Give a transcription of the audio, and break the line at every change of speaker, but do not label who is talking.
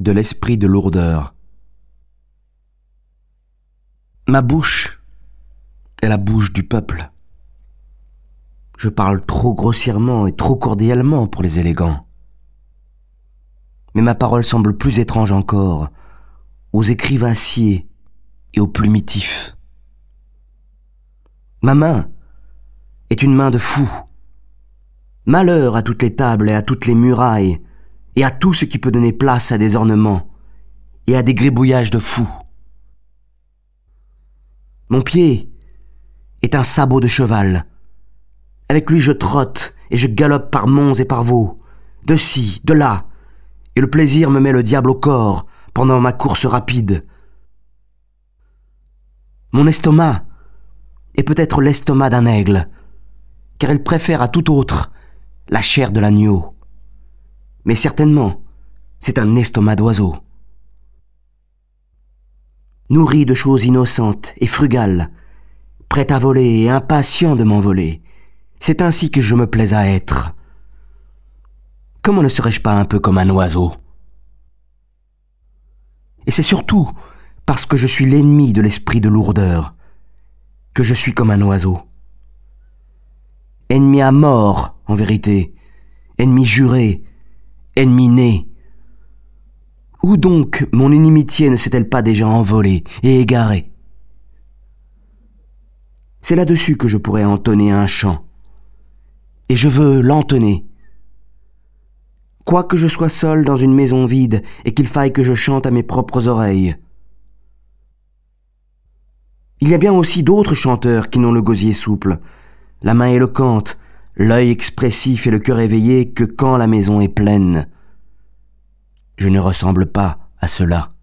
de l'esprit de lourdeur. Ma bouche est la bouche du peuple. Je parle trop grossièrement et trop cordialement pour les élégants. Mais ma parole semble plus étrange encore aux écrivassiers et aux plumitifs. Ma main est une main de fou. Malheur à toutes les tables et à toutes les murailles et à tout ce qui peut donner place à des ornements et à des gribouillages de fous. Mon pied est un sabot de cheval. Avec lui je trotte et je galope par monts et par veaux, de ci, de là, et le plaisir me met le diable au corps pendant ma course rapide. Mon estomac est peut-être l'estomac d'un aigle, car il préfère à tout autre la chair de l'agneau. Mais certainement, c'est un estomac d'oiseau. Nourri de choses innocentes et frugales, prêt à voler et impatient de m'envoler, c'est ainsi que je me plais à être. Comment ne serais-je pas un peu comme un oiseau Et c'est surtout parce que je suis l'ennemi de l'esprit de lourdeur que je suis comme un oiseau. Ennemi à mort, en vérité, ennemi juré, ennemi né Où donc mon inimitié ne s'est-elle pas déjà envolée et égarée C'est là-dessus que je pourrais entonner un chant, et je veux l'entonner. Quoique je sois seul dans une maison vide et qu'il faille que je chante à mes propres oreilles. Il y a bien aussi d'autres chanteurs qui n'ont le gosier souple, la main éloquente, l'œil expressif et le cœur éveillé que quand la maison est pleine. Je ne ressemble pas à cela.